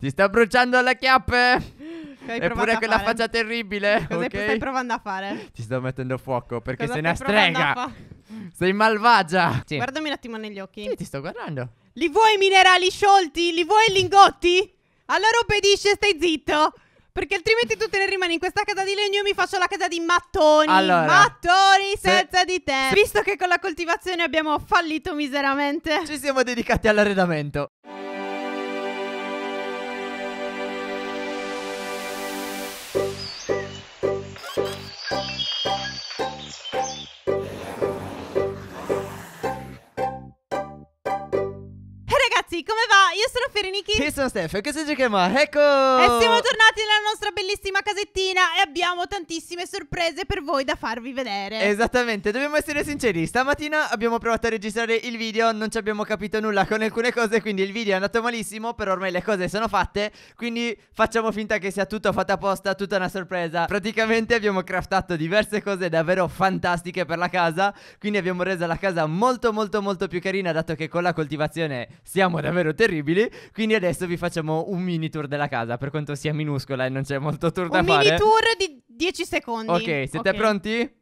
Ti sta bruciando le chiappe. Eppure quella fare? faccia terribile. Cosa okay? stai provando a fare? Ti sto mettendo fuoco perché Cosa sei una strega. Sei malvagia. Sì. Guardami un attimo negli occhi. Sì, ti sto guardando. Li vuoi i minerali sciolti? Li vuoi i lingotti? Allora obbedisci e stai zitto. Perché altrimenti tu te ne rimani in questa casa di legno e mi faccio la casa di mattoni. Allora, mattoni senza se... di te. Visto che con la coltivazione abbiamo fallito miseramente, ci siamo dedicati all'arredamento. Io sono Steph e questo si chiama Ecco E siamo tornati nella nostra bellissima casettina E abbiamo tantissime sorprese per voi da farvi vedere Esattamente, dobbiamo essere sinceri Stamattina abbiamo provato a registrare il video Non ci abbiamo capito nulla con alcune cose Quindi il video è andato malissimo Però ormai le cose sono fatte Quindi facciamo finta che sia tutto fatto apposta Tutta una sorpresa Praticamente abbiamo craftato diverse cose davvero fantastiche per la casa Quindi abbiamo reso la casa molto molto molto più carina Dato che con la coltivazione siamo davvero terribili Quindi adesso adesso vi facciamo un mini tour della casa, per quanto sia minuscola e non c'è molto tour un da fare. Un mini tour di 10 secondi. Ok, siete okay. pronti?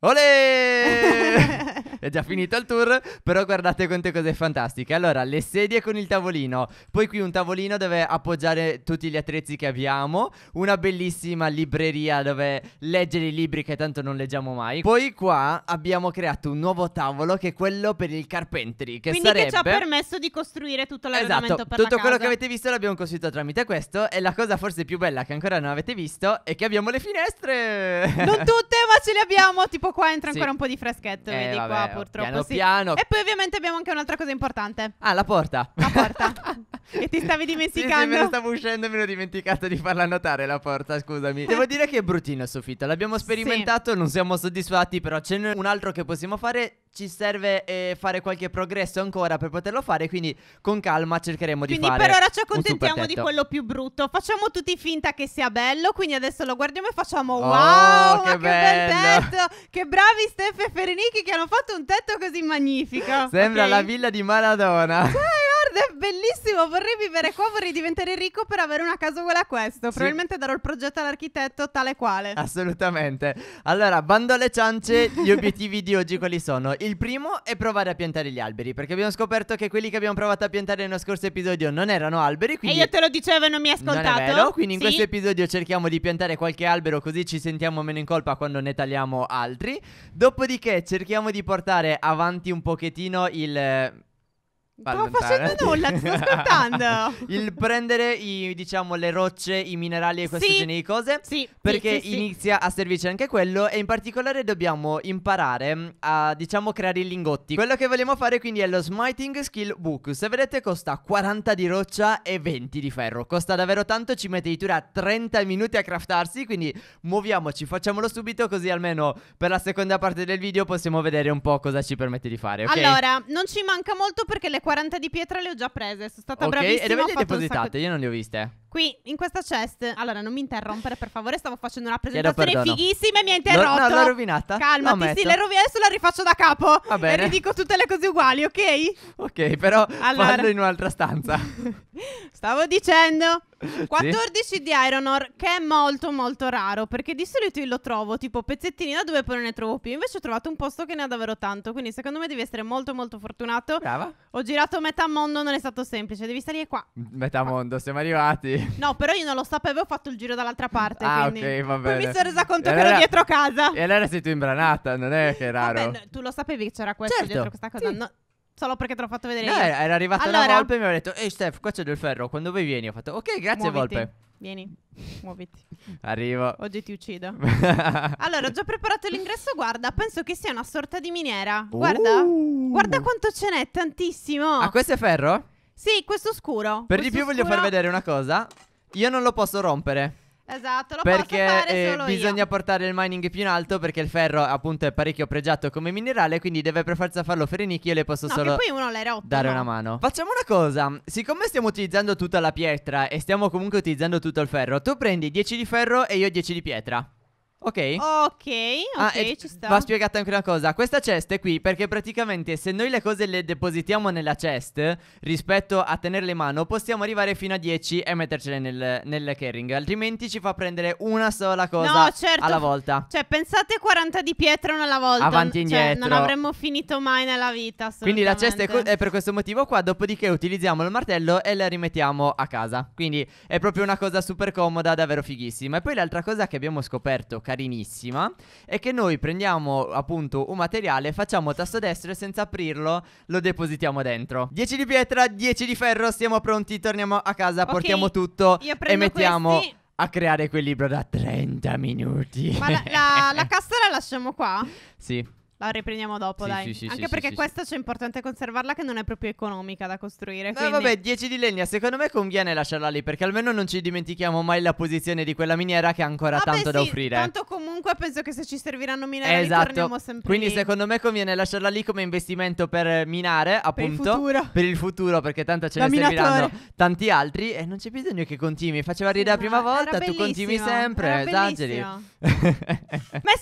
Olè! è già finito il tour, però guardate quante cose fantastiche. Allora, le sedie con il tavolino, poi qui un tavolino dove appoggiare tutti gli attrezzi che abbiamo, una bellissima libreria dove leggere i libri che tanto non leggiamo mai. Poi qua abbiamo creato un nuovo tavolo che è quello per il carpentry, che Quindi sarebbe... che ci ha permesso di costruire tutto l'arredamento esatto, per tutto quello casa. che avete visto l'abbiamo costruito tramite questo e la cosa forse più bella che ancora non avete visto è che abbiamo le finestre! Non tutte, ma ce le abbiamo, tipo qua entra sì. ancora un po' di freschetto, eh, vedi vabbè, qua, purtroppo. Piano sì. piano. E poi ovviamente abbiamo anche un'altra cosa importante. Ah, la porta. La porta. che ti stavi dimenticando. Sì, sì, me ne stavo uscendo e me l'ho dimenticato di farla notare la porta, scusami. Eh. Devo dire che è bruttino il soffitto, l'abbiamo sperimentato, sì. non siamo soddisfatti, però ce n'è un altro che possiamo fare ci serve eh, fare qualche progresso ancora per poterlo fare, quindi con calma cercheremo quindi di fare. Quindi per ora ci accontentiamo di quello più brutto. Facciamo tutti finta che sia bello, quindi adesso lo guardiamo e facciamo oh, wow, che, che bel petto! Che bravi Steph e Ferenichi che hanno fatto un un tetto così magnifico. Sembra okay. la villa di Maradona. Certo. Guarda, è bellissimo, vorrei vivere qua, vorrei diventare ricco per avere una casa uguale a questo. Sì. Probabilmente darò il progetto all'architetto tale quale. Assolutamente. Allora, bando alle ciance, gli obiettivi di oggi quali sono? Il primo è provare a piantare gli alberi, perché abbiamo scoperto che quelli che abbiamo provato a piantare nello scorso episodio non erano alberi, quindi... E io te lo dicevo e non mi hai ascoltato. Non è vero, quindi in sì. questo episodio cerchiamo di piantare qualche albero così ci sentiamo meno in colpa quando ne tagliamo altri. Dopodiché cerchiamo di portare avanti un pochettino il non sto facendo nulla, ti sto ascoltando. il prendere i, diciamo, le rocce, i minerali e questo sì. genere di cose. Sì. Perché sì, sì, inizia a servirci anche quello. E in particolare dobbiamo imparare mm, a, diciamo, creare i lingotti. Quello che vogliamo fare quindi è lo Smiting Skill Book. Se vedete, costa 40 di roccia e 20 di ferro. Costa davvero tanto, ci mette di tura 30 minuti a craftarsi. Quindi muoviamoci, facciamolo subito. Così almeno per la seconda parte del video possiamo vedere un po' cosa ci permette di fare. Okay? Allora, non ci manca molto perché le 40 di pietra le ho già prese. Sono stata okay, bravissima. E dove le ho depositate? Io non le ho viste. Qui, in questa chest. Allora, non mi interrompere, per favore. Stavo facendo una presentazione fighissima e mi ha interrotto. No, no, l'ho rovinata. Calmati, sì, le rovine adesso la rifaccio da capo. Va bene. E ridico tutte le cose uguali, ok? Ok, però allora. in un'altra stanza. Stavo dicendo 14 sì? di Ironor, che è molto molto raro, perché di solito io lo trovo tipo pezzettini da dove poi non ne trovo più. Invece ho trovato un posto che ne ha davvero tanto, quindi secondo me devi essere molto molto fortunato. Brava. Ho girato metà mondo, non è stato semplice, devi salire qua. Metà mondo, siamo arrivati. No, però io non lo sapevo, ho fatto il giro dall'altra ah, parte, ah, quindi ok, va bene. Poi mi sono resa conto allora, che ero dietro casa. E allora sei tu imbranata, non è che è raro. Vabbè, tu lo sapevi che c'era questo certo. dietro questa cosa. Sì. No, Solo perché te l'ho fatto vedere no, io. Era, arrivata allora... la Volpe e mi aveva detto Ehi Steph, qua c'è del ferro, quando vuoi vieni? Ho fatto ok, grazie Muoviti. Volpe. Vieni, muoviti. Arrivo. Oggi ti uccido. allora, ho già preparato l'ingresso, guarda, penso che sia una sorta di miniera. Uh. Guarda, uh. guarda quanto ce n'è, tantissimo. Ah, questo è ferro? Sì, questo scuro. Per questo di più scuro... voglio far vedere una cosa. Io non lo posso rompere. Esatto, lo perché eh, bisogna io. portare il mining più in alto perché il ferro appunto è parecchio pregiato come minerale, quindi deve per forza farlo Ferenicchi e le posso no, solo poi uno rotto, dare no? una mano. Facciamo una cosa, siccome stiamo utilizzando tutta la pietra e stiamo comunque utilizzando tutto il ferro, tu prendi 10 di ferro e io 10 di pietra. Ok? Ok, ah, ok, ci sta. Va spiegata anche una cosa. Questa chest è qui perché praticamente se noi le cose le depositiamo nella chest rispetto a tenerle in mano, possiamo arrivare fino a 10 e mettercele nel, nel carrying. Altrimenti ci fa prendere una sola cosa no, certo. alla volta. Cioè, pensate 40 di pietra una alla volta. Avanti e indietro. Cioè, non avremmo finito mai nella vita. Quindi la chest è, è, per questo motivo qua. Dopodiché utilizziamo il martello e la rimettiamo a casa. Quindi è proprio una cosa super comoda, davvero fighissima. E poi l'altra cosa che abbiamo scoperto, carino carinissima è che noi prendiamo appunto un materiale, facciamo tasto destro e senza aprirlo lo depositiamo dentro. 10 di pietra, 10 di ferro, siamo pronti, torniamo a casa, okay, portiamo tutto e mettiamo... Questi a creare quel libro da 30 minuti. Ma la, la, la cassa la lasciamo qua? Sì. La riprendiamo dopo, sì, dai. Sì, sì, Anche perché questa c'è importante conservarla che non è proprio economica da costruire. No, quindi... vabbè, 10 di legna, secondo me conviene lasciarla lì perché almeno non ci dimentichiamo mai la posizione di quella miniera che ha ancora vabbè, tanto da offrire. Tanto comunque penso che se ci serviranno minerali esatto. torniamo sempre Quindi lì. secondo me conviene lasciarla lì come investimento per minare, appunto, per il futuro, per il futuro perché tanto ce da ne minatore. serviranno tanti altri e non c'è bisogno che continui. Faceva ridere la prima volta, tu continui sempre, esageri. Messa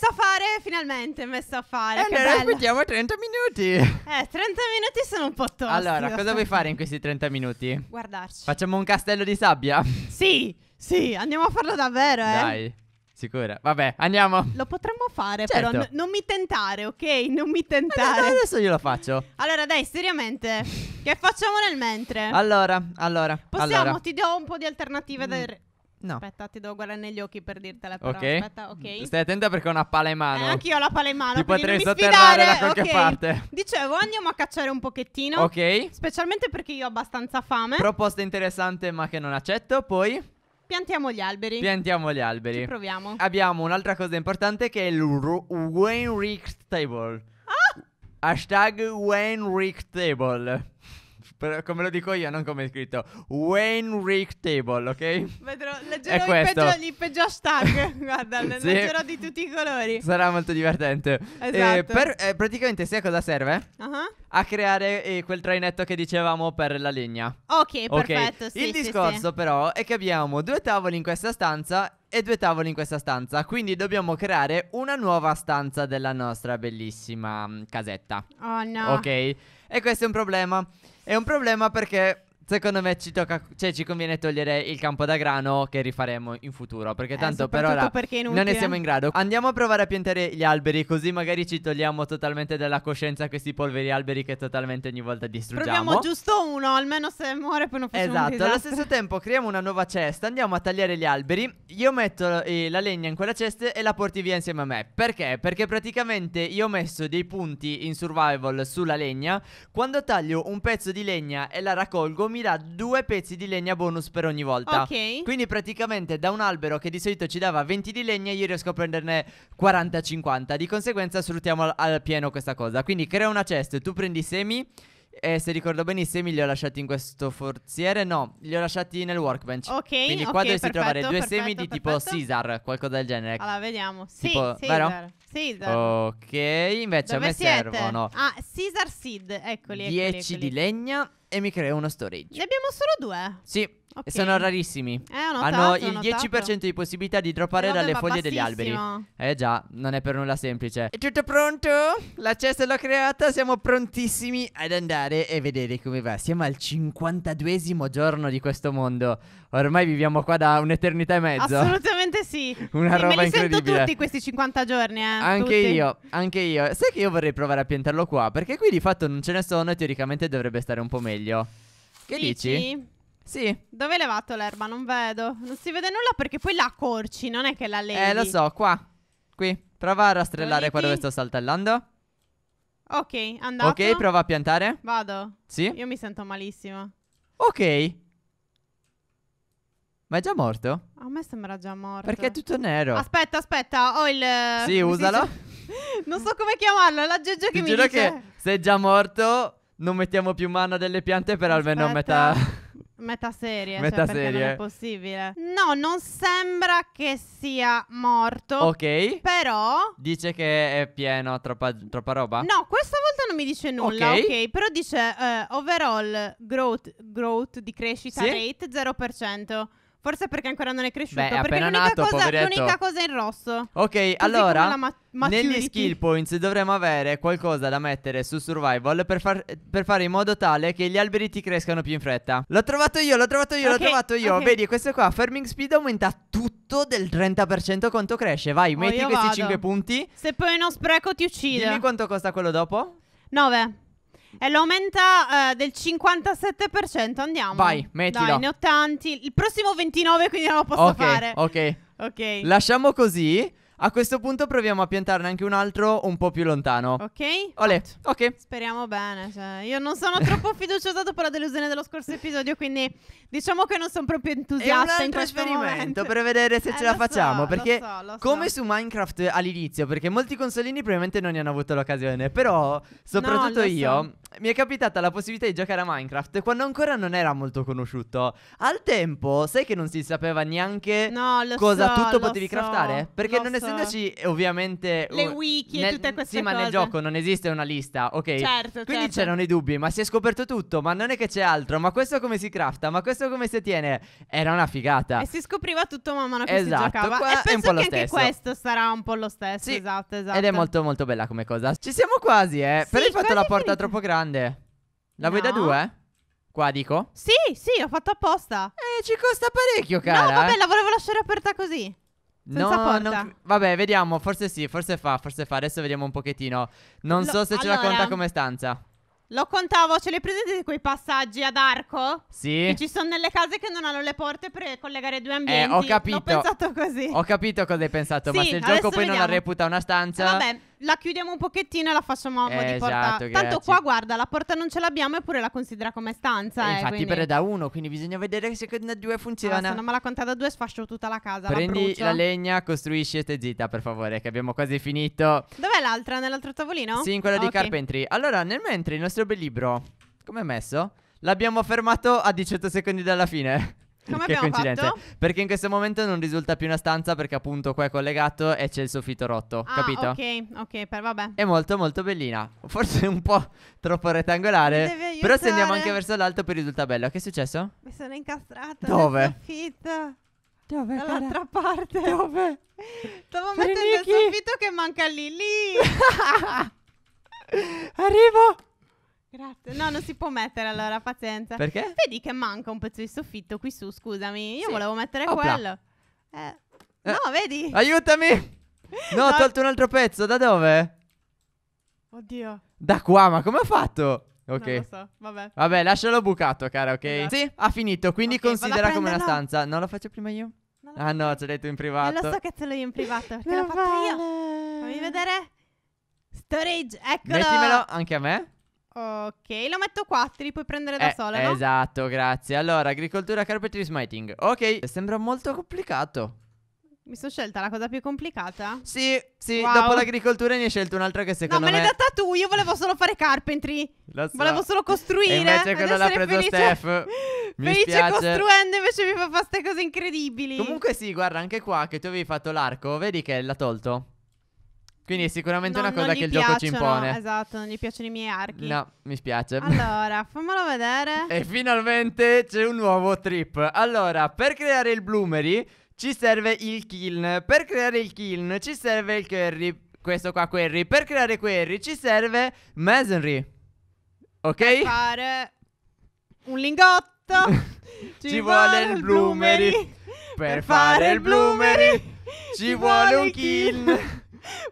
a fare finalmente, messa a fare allora aspettiamo 30 minuti. Eh, 30 minuti sono un po' tosti. Allora, cosa vuoi fare in questi 30 minuti? Guardarci. Facciamo un castello di sabbia? Sì, sì, andiamo a farlo davvero, eh. Dai. Sicura. Vabbè, andiamo. Lo potremmo fare, certo. però non mi tentare, ok? Non mi eh, tentare. Allora, adesso io lo faccio. Allora, dai, seriamente. che facciamo nel mentre? Allora, allora. Possiamo, allora. ti do un po' di alternative mm. da No. Aspetta, ti devo guardare negli occhi per dirtela però. Ok. Aspetta, ok. Mm, stai attenta perché ho una pala in mano. Eh, anch'io ho la pala in mano. Ti potrei sotterrare da qualche okay. parte. Dicevo, andiamo a cacciare un pochettino. Ok. Specialmente perché io ho abbastanza fame. Proposta interessante ma che non accetto. Poi... Piantiamo gli alberi. Piantiamo gli alberi. Ci proviamo. Abbiamo un'altra cosa importante che è il Wainrick Table. Ah! Hashtag Wainrick Table come lo dico io, non come è scritto. Wayne Rick Table, ok? Vedrò, leggerò il, peggio, il peggio hashtag. Guarda, sì. leggerò di tutti i colori. Sarà molto divertente. Eh, esatto. Eh, per, eh, praticamente, sai a cosa serve? Uh-huh. A creare eh, quel trainetto che dicevamo per la legna. Ok, okay. perfetto. Sì, il sì, discorso, sì. però, è che abbiamo due tavoli in questa stanza e due tavoli in questa stanza. Quindi dobbiamo creare una nuova stanza della nostra bellissima mm, casetta. Oh no. Ok? E questo è un problema. È un problema perché Secondo me ci, tocca, cioè, ci conviene togliere il campo da grano che rifaremo in futuro. Perché eh, tanto per ora non ne siamo in grado. Andiamo a provare a piantare gli alberi, così magari ci togliamo totalmente dalla coscienza questi polveri alberi che totalmente ogni volta distruggiamo. Proviamo giusto uno, almeno se muore poi non facciamo Esatto, allo stesso tempo creiamo una nuova cesta, andiamo a tagliare gli alberi. Io metto eh, la legna in quella cesta e la porti via insieme a me. Perché? Perché praticamente io ho messo dei punti in survival sulla legna. Quando taglio un pezzo di legna e la raccolgo, mi mi due pezzi di legna bonus per ogni volta. Ok. Quindi praticamente da un albero che di solito ci dava 20 di legna, io riesco a prenderne 40-50. Di conseguenza sfruttiamo al, al pieno questa cosa. Quindi crea una cesta, tu prendi i semi. E se ricordo bene, i semi li ho lasciati in questo forziere. No, li ho lasciati nel workbench. Ok. Quindi qua okay, dovresti perfetto, trovare due perfetto, semi di perfetto. tipo Caesar, qualcosa del genere. Allora, vediamo. Sì, tipo, Caesar. Caesar. Ok, invece Dove a me siete? servono. Ah, Caesar Seed, eccoli. 10 di legna e mi creo uno storage. Ne abbiamo solo due? Sì, Okay. E sono rarissimi. Eh, notato, Hanno il 10% di possibilità di droppare eh, dalle foglie degli alberi. Eh già, non è per nulla semplice. È tutto pronto? La cesta l'ho creata, siamo prontissimi ad andare e vedere come va. Siamo al 52esimo giorno di questo mondo. Ormai viviamo qua da un'eternità e mezzo. Assolutamente sì. Una sì, roba me li incredibile. sento tutti questi 50 giorni, eh. Anche tutti. io, anche io. Sai che io vorrei provare a piantarlo qua, perché qui di fatto non ce ne sono e teoricamente dovrebbe stare un po' meglio. Che dici? Sì. Sì. Dove hai levato l'erba? Non vedo. Non si vede nulla perché poi la corci, non è che la levi. Eh, lo so, qua. Qui. Prova a rastrellare qua dove sto saltellando. Ok, andato. Ok, prova a piantare. Vado. Sì. Io mi sento malissimo. Ok. Ma è già morto? A me sembra già morto. Perché è tutto nero. Aspetta, aspetta, ho il... Sì, usalo. non so come chiamarlo, l'aggeggio che mi dice. Ti giuro che se è già morto non mettiamo più mano delle piante per aspetta. almeno metà... Metà serie, Metà cioè serie. non è possibile. No, non sembra che sia morto. Ok. Però. Dice che è pieno, troppa, troppa roba? No, questa volta non mi dice nulla. Ok. okay però dice uh, overall growth, growth di crescita sì? rate 0%. Forse perché ancora non è cresciuto. Beh, è perché appena l'unica, nato, cosa, poveretto. l'unica cosa in rosso. Ok, Così allora. Ma- negli skill points dovremmo avere qualcosa da mettere su survival per, far- per, fare in modo tale che gli alberi ti crescano più in fretta. L'ho trovato io, l'ho trovato io, okay, l'ho trovato io. Okay. Vedi, questo qua, farming speed aumenta tutto del 30% quanto cresce. Vai, oh, metti questi vado. 5 punti. Se poi non spreco ti uccide. Dimmi quanto costa quello dopo. 9. E lo aumenta eh, del 57%. Andiamo. Vai, mettila. Dai, ne ho tanti. Il prossimo 29, quindi non lo posso Ok, fare. ok. Ok. Lasciamo così. A questo punto proviamo a piantarne anche un altro un po' più lontano. Ok? Ole, ok. Speriamo bene. Cioè, io non sono troppo fiduciosa dopo la delusione dello scorso episodio, quindi diciamo che non sono proprio entusiasta in questo momento. per vedere se eh, ce la facciamo. So, perché lo so, lo so. come su Minecraft all'inizio, perché molti consolini probabilmente non ne hanno avuto l'occasione, però soprattutto no, io mi è capitata la possibilità di giocare a Minecraft quando ancora non era molto conosciuto. Al tempo, sai che non si sapeva neanche no, cosa so, tutto potevi so, craftare? Perché non so. essendoci, eh, ovviamente. Le wiki nel, e tutte queste sì, cose. Sì, ma nel gioco non esiste una lista, ok? Certo. Quindi certo. c'erano i dubbi, ma si è scoperto tutto, ma non è che c'è altro, ma questo come si crafta, ma questo come si tiene. Era una figata. E si scopriva tutto man mano che esatto, si giocava. Qua e penso è un po lo che lo anche questo sarà un po' lo stesso. Sì. Esatto, esatto. Ed è esatto. molto, molto bella come cosa. Ci siamo quasi, eh. Sì, per il fatto la porta finita. troppo grande domande. La vuoi da due? Qua dico. Sì, sì, ho fatto apposta. Eh, ci costa parecchio, cara. no, vabbè, eh. la volevo lasciare aperta così. senza porta. cre- vabbè, vediamo. Forse sì, forse fa, forse fa. Adesso vediamo un pochettino. Non Lo- so se ce la conta come stanza. Lo contavo, ce li presenti quei passaggi ad arco? Sì. Che ci sono nelle case che non hanno le porte per collegare due eh, ambienti. ho capito. L'ho pensato così. Ho capito cosa hai pensato, ma se il gioco poi non la reputa una Eh, stanza. vabbè, la chiudiamo un pochettino e la facciamo a eh, di porta. Esatto, Tanto qua, guarda, la porta non ce l'abbiamo, eppure la considera come stanza. Eh, eh infatti, quindi. però è da uno, quindi bisogna vedere se con due funziona. Allora, se non me la conta da due, sfascio tutta la casa. Prendi la, la legna, costruisci e te zitta, per favore, che abbiamo quasi finito. Dov'è l'altra? Nell'altro tavolino? Sì, in quella ah, okay. di Carpentry. Allora, nel mentre il nostro bel libro, come è messo? L'abbiamo fermato a 18 secondi dalla fine. Come che coincidenza. Fatto? Perché in questo momento non risulta più una stanza perché appunto qua è collegato e c'è il soffitto rotto, ah, capito? Ok, ok, per, vabbè. È molto molto bellina. Forse un po' troppo rettangolare, però se andiamo anche verso l'alto poi risulta bello. Che è successo? Mi sono incastrata Dove? soffitto. Dove? Dall'altra parte. Dove? Stavo mettendo il soffitto che manca lì lì. Arrivo. Grazie. No, non si può mettere allora, pazienza. Perché? Vedi che manca un pezzo di soffitto qui su, scusami. Io sì. volevo mettere Opla. quello. Eh, eh, no, vedi? Aiutami! No, ho tolto un altro pezzo, da dove? Oddio. Da qua, ma come ho fatto? Ok. Non lo so, vabbè. Vabbè, lascialo bucato, cara, ok? Esatto. Sì, ha finito, quindi okay, considera come una stanza. Non lo faccio prima io? Ah no, ce l'hai tu in privato. Non eh, lo so che ce l'ho io in privato, te l'ho fatto vale. io. Fammi vedere. Storage, eccolo. Mettimelo anche a me. Ok, lo metto qua, te li puoi prendere da eh, sola, no? Esatto, grazie. Allora, agricoltura, carpentry, smiting. Ok, sembra molto complicato. Mi sono scelta la cosa più complicata? Sì, sì, wow. dopo l'agricoltura ne hai scelto un'altra che secondo me... No, me l'hai me... data tu, io volevo solo fare carpentry. Lo So. Volevo solo costruire. E invece quello l'ha preso felice... Steph. Mi felice spiace. costruendo invece mi fa fare queste cose incredibili. Comunque sì, guarda, anche qua che tu avevi fatto l'arco, vedi che l'ha tolto? Quindi è sicuramente no, una cosa che il gioco ci impone. Esatto, non gli piacciono i miei archi. No, mi spiace. Allora, fammelo vedere. e finalmente c'è un nuovo trip. Allora, per creare il bloomery ci serve il kiln. Per creare il kiln ci serve il curry. Questo qua, query. Per creare query ci serve masonry. Ok? Per fare un lingotto. ci, ci vuole, il bloomery. Per, per fare il bloomery. Ci vuole un kiln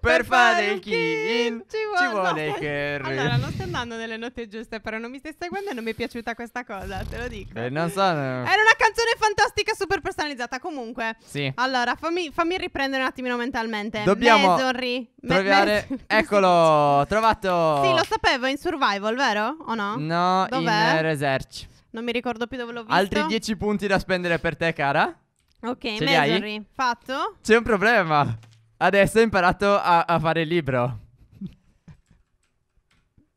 per fare il kill ci vuole, ci vuole no, Kerry. Allora, non stai andando nelle note giuste, però non mi stai seguendo e non mi è piaciuta questa cosa, te lo dico. Eh, non so. No. Era una canzone fantastica, super personalizzata. Comunque, sì. Allora, fammi, fammi riprendere un attimino mentalmente. Dobbiamo Mezzorri. trovare. Me- Eccolo, trovato. Sì, lo sapevo in Survival, vero? O no? No, Dov'è? in eh, Research. Non mi ricordo più dove l'ho visto. Altri 10 punti da spendere per te, cara. Ok, Mezzorri, fatto. C'è un problema. Adesso ho imparato a, a fare il libro.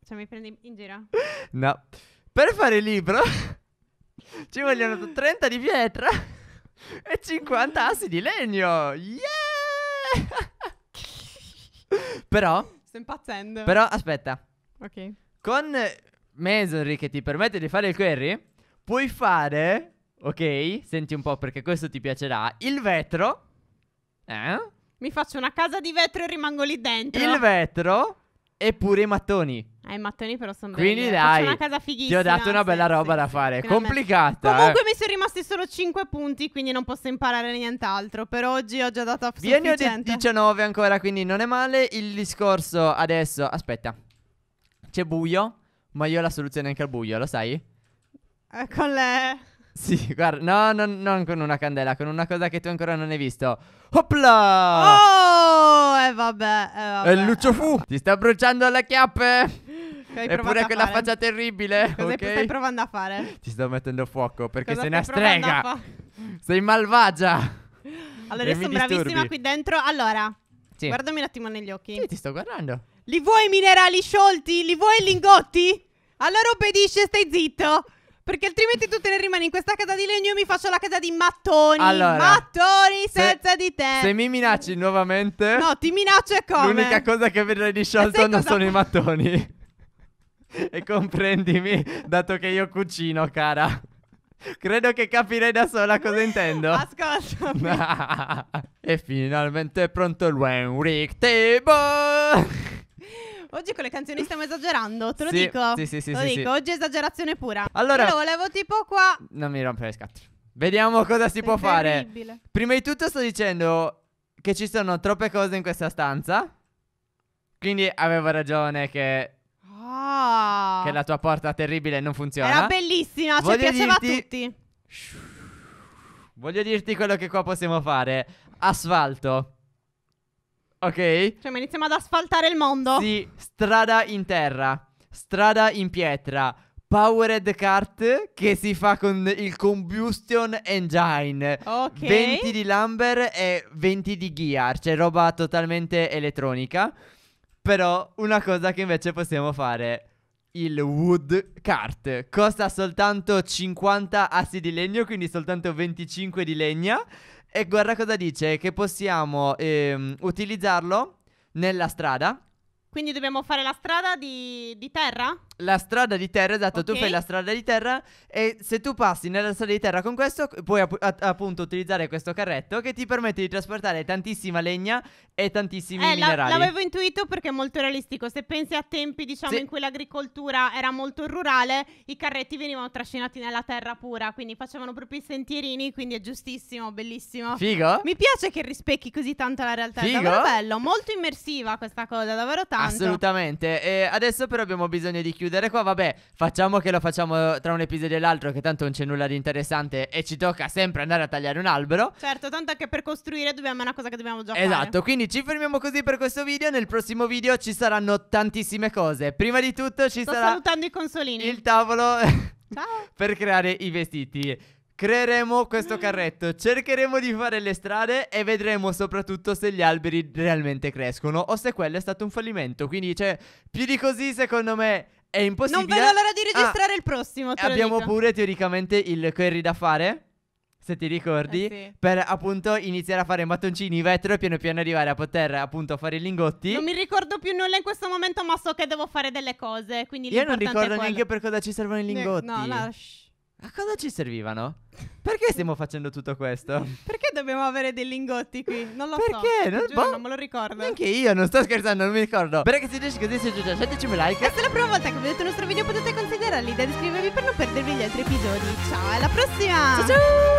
Cioè, mi prendi in giro? No. Per fare il libro ci vogliono 30 di pietra e 50 assi di legno. Yeah! però... Sto impazzendo. Però aspetta. Ok. Con Masonry che ti permette di fare il query, puoi fare... Ok, senti un po' perché questo ti piacerà. Il vetro. Eh? Mi faccio una casa di vetro e rimango lì dentro. Il vetro e pure i mattoni. Eh, i mattoni però sono belli. Quindi eh. dai, una casa fighissima. Ti ho dato una bella sì, roba sì, da fare. Finalmente. Complicata. Comunque eh. mi sono rimasti solo 5 punti, quindi non posso imparare nient'altro. Per oggi ho già dato a Biennio di 19 ancora, quindi non è male. Il discorso adesso... Aspetta. C'è buio, ma io ho la soluzione anche al buio, lo sai? Eh, con le... Sì, guarda, no, no, non con una candela, con una cosa che tu ancora non hai visto. Opla! Oh, e eh vabbè, eh vabbè. E eh, Lucio Fu! Ti sta bruciando le chiappe! Eppure quella fare? faccia terribile. Cosa okay? stai provando a fare? Ti sto mettendo fuoco perché Cosa sei una strega. Sei malvagia. Allora, io sono bravissima qui dentro. Allora, sì. guardami un attimo negli occhi. Sì, ti sto guardando. Li vuoi i minerali sciolti? Li vuoi i lingotti? Allora obbedisce, stai zitto. Perché altrimenti tu te ne rimani in questa casa di legno e io mi faccio la casa di mattoni. Allora, mattoni senza se, di te. Se mi minacci nuovamente. No, ti minaccio e come? L'unica cosa che vedrai disciolto non cosa... sono i mattoni. e comprendimi, dato che io cucino, cara. Credo che capirei da sola cosa intendo. Ascolta. e finalmente è pronto il One Table oggi con le canzoni stiamo esagerando, te lo sì, dico. Sì, sì, sì. Te lo sì, dico, sì. oggi è esagerazione pura. Allora... Io volevo tipo qua... Non mi rompere le scatole. Vediamo cosa si è può fare. Prima di tutto sto dicendo che ci sono troppe cose in questa stanza. Quindi avevo ragione che... Oh. Che la tua porta terribile non funziona. Era bellissima, ci cioè piaceva dirti... a tutti. Voglio dirti quello che qua possiamo fare. Asfalto. Ok? Cioè, ma iniziamo ad asfaltare il mondo. Sì, strada in terra, strada in pietra. Powered Kart che si fa con il combustion engine. Ok. 20 di Lumber e 20 di Gear, cioè roba totalmente elettronica. Però una cosa che invece possiamo fare il wood Kart. costa soltanto 50 assi di legno, quindi soltanto 25 di legna. E guarda cosa dice, che possiamo ehm, utilizzarlo nella strada quindi dobbiamo fare la strada di, di terra? La strada di terra, esatto, okay. tu fai la strada di terra e se tu passi nella strada di terra con questo puoi app- app- appunto utilizzare questo carretto che ti permette di trasportare tantissima legna e tantissimi eh, minerali. La- l'avevo intuito perché è molto realistico, se pensi a tempi diciamo sì. in cui l'agricoltura era molto rurale, i carretti venivano trascinati nella terra pura, quindi facevano proprio i sentierini, quindi è giustissimo, bellissimo. Figo? Mi piace che rispecchi così tanto la realtà, Figo? è davvero bello, molto immersiva questa cosa, davvero tanto. Assolutamente. E adesso però abbiamo bisogno di chiudere qua. Vabbè, facciamo che lo facciamo tra un episodio e l'altro, che tanto non c'è nulla di interessante e ci tocca sempre andare a tagliare un albero. Certo, tanto anche per costruire dobbiamo, è una cosa che dobbiamo già esatto, fare. Esatto, quindi ci fermiamo così per questo video. Nel prossimo video ci saranno tantissime cose. Prima di tutto ci Sto sarà... salutando i consolini. Il tavolo... Ciao. per creare i vestiti. Creeremo questo carretto, cercheremo di fare le strade e vedremo soprattutto se gli alberi realmente crescono o se quello è stato un fallimento. Quindi, cioè, più di così, secondo me, è impossibile. Non vedo l'ora di ah, registrare ah, il prossimo. Te abbiamo pure teoricamente il query da fare. Se ti ricordi, eh sì. per appunto iniziare a fare mattoncini vetro e piano piano arrivare a poter appunto fare i lingotti. Non mi ricordo più nulla in questo momento, ma so che devo fare delle cose. Quindi Io non ricordo neanche per cosa ci servono i lingotti. No, no, shh. A cosa ci servivano? Perché stiamo facendo tutto questo? Perché dobbiamo avere dei lingotti qui? Non lo Perché? so. Non, giuro, boh, non me lo ricordo. Anche io, non sto scherzando, non mi ricordo. che se riesci così, se già lasciateci un like. E se è la prima volta che vedete il nostro video potete considerare l'idea di iscrivervi per non perdervi gli altri episodi. Ciao, alla prossima! Ciao ciao!